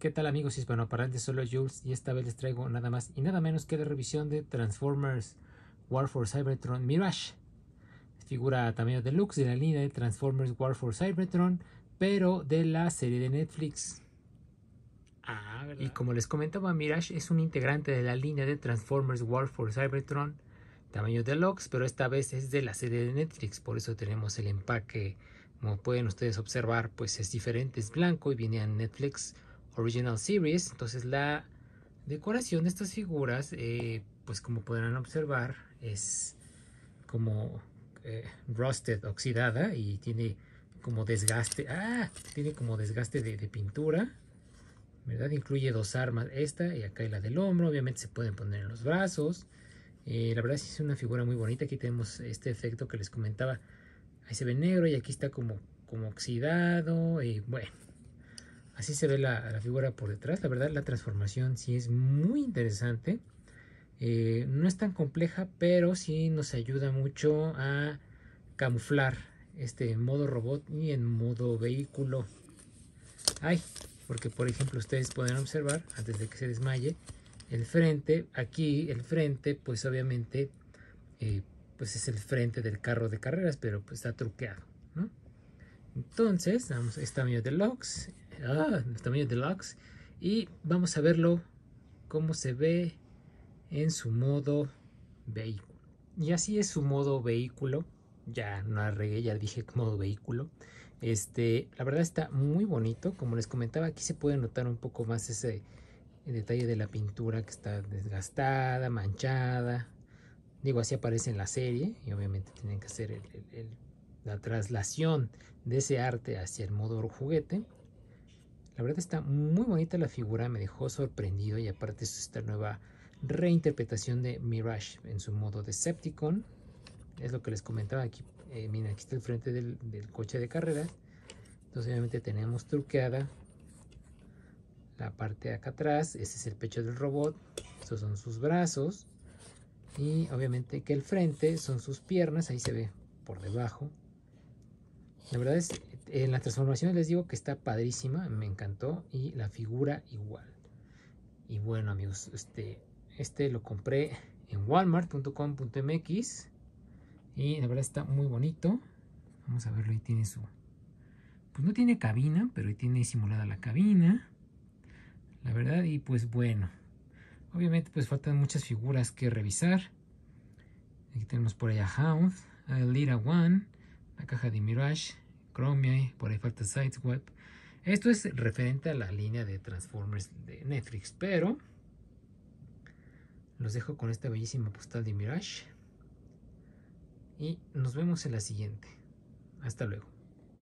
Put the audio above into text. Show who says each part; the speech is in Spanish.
Speaker 1: ¿Qué tal amigos hispanoparlantes? Solo Jules y esta vez les traigo nada más y nada menos que la revisión de Transformers War for Cybertron Mirage. Figura tamaño deluxe de la línea de Transformers War for Cybertron, pero de la serie de Netflix. Ah, Y como les comentaba, Mirage es un integrante de la línea de Transformers War for Cybertron, tamaño deluxe, pero esta vez es de la serie de Netflix, por eso tenemos el empaque. Como pueden ustedes observar, pues es diferente, es blanco y viene a Netflix Original Series. Entonces la decoración de estas figuras, eh, pues como podrán observar, es como eh, rusted, oxidada y tiene como desgaste. ¡Ah! Tiene como desgaste de, pintura. ¿Verdad? Incluye dos armas, esta y acá y la del hombro. Obviamente se pueden poner en los brazos. Eh, la verdad es que es una figura muy bonita. Aquí tenemos este efecto que les comentaba. Ahí se ve negro y aquí está como, como oxidado. Y bueno, Así se ve la, figura por detrás. La verdad, la transformación sí es muy interesante. Eh, no es tan compleja, pero sí nos ayuda mucho a camuflar este modo robot y en modo vehículo. Ay, porque por ejemplo ustedes pueden observar, antes de que se desmaye, el frente, aquí el frente, pues obviamente, eh, pues es el frente del carro de carreras, pero pues está truqueado, Entonces, vamos, esta tamaño de ah, los tamaños deluxe. Y vamos a verlo cómo se ve en su modo vehículo. Y así es su modo vehículo. Ya no arregué, ya dije modo vehículo. Este, la verdad está muy bonito. Como les comentaba, aquí se puede notar un poco más ese detalle de la pintura que está desgastada, manchada. Digo, así aparece en la serie y obviamente tienen que hacer la traslación de ese arte hacia el modo juguete. La verdad está muy bonita la figura, me dejó sorprendido y aparte es esta nueva reinterpretación de Mirage en su modo Decepticon. Es lo que les comentaba aquí. Eh, miren, aquí está el frente del, coche de carrera Entonces obviamente tenemos truqueada la parte de acá atrás. ese es el pecho del robot. Estos son sus brazos. Y obviamente que el frente son sus piernas. Ahí se ve por debajo. La verdad es este, en la transformación les digo que está padrísima, me encantó y la figura igual. Y bueno amigos, este, este lo compré en walmart.com.mx y la verdad está muy bonito. Vamos a verlo, ahí tiene su... Pues no tiene cabina, pero ahí tiene simulada la cabina. La verdad, y pues bueno. Obviamente pues faltan muchas figuras que revisar. Aquí tenemos por allá Hound, a Lira One, la caja de Mirage, y eh, por ahí falta sites web Esto es referente a la línea de Transformers de Netflix, pero los dejo con esta bellísima postal de Mirage y nos vemos en la siguiente. Hasta luego.